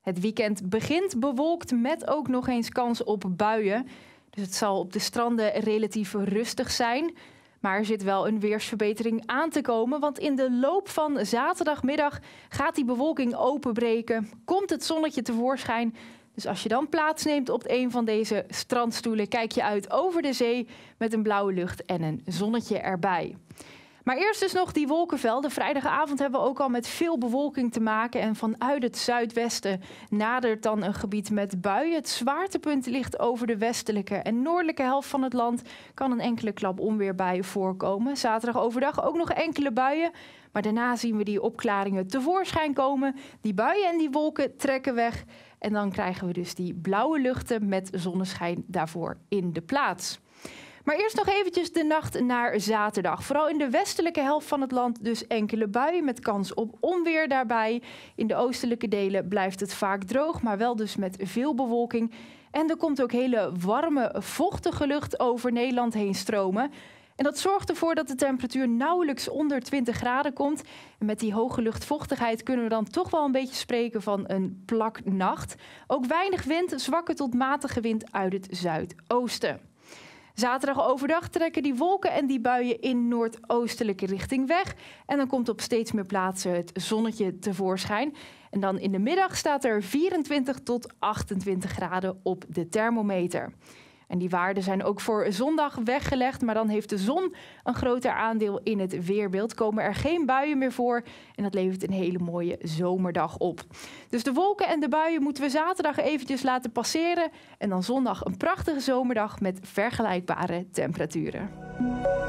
Het weekend begint bewolkt met ook nog eens kans op buien. Dus het zal op de stranden relatief rustig zijn. Maar er zit wel een weersverbetering aan te komen. Want in de loop van zaterdagmiddag gaat die bewolking openbreken. Komt het zonnetje tevoorschijn. Dus als je dan plaatsneemt op een van deze strandstoelen, kijk je uit over de zee met een blauwe lucht en een zonnetje erbij. Maar eerst dus nog die wolkenvelden. Vrijdagavond hebben we ook al met veel bewolking te maken. En vanuit het zuidwesten nadert dan een gebied met buien. Het zwaartepunt ligt over de westelijke en noordelijke helft van het land. Kan een enkele klap onweerbuien voorkomen. Zaterdag overdag ook nog enkele buien. Maar daarna zien we die opklaringen tevoorschijn komen. Die buien en die wolken trekken weg. En dan krijgen we dus die blauwe luchten met zonneschijn daarvoor in de plaats. Maar eerst nog eventjes de nacht naar zaterdag. Vooral in de westelijke helft van het land dus enkele buien met kans op onweer daarbij. In de oostelijke delen blijft het vaak droog, maar wel dus met veel bewolking. En er komt ook hele warme, vochtige lucht over Nederland heen stromen. En dat zorgt ervoor dat de temperatuur nauwelijks onder 20 graden komt. En met die hoge luchtvochtigheid kunnen we dan toch wel een beetje spreken van een plaknacht. Ook weinig wind, zwakke tot matige wind uit het zuidoosten. Zaterdag overdag trekken die wolken en die buien in noordoostelijke richting weg. En dan komt op steeds meer plaatsen het zonnetje tevoorschijn. En dan in de middag staat er 24 tot 28 graden op de thermometer. En die waarden zijn ook voor zondag weggelegd, maar dan heeft de zon een groter aandeel in het weerbeeld. Komen er geen buien meer voor en dat levert een hele mooie zomerdag op. Dus de wolken en de buien moeten we zaterdag eventjes laten passeren en dan zondag een prachtige zomerdag met vergelijkbare temperaturen.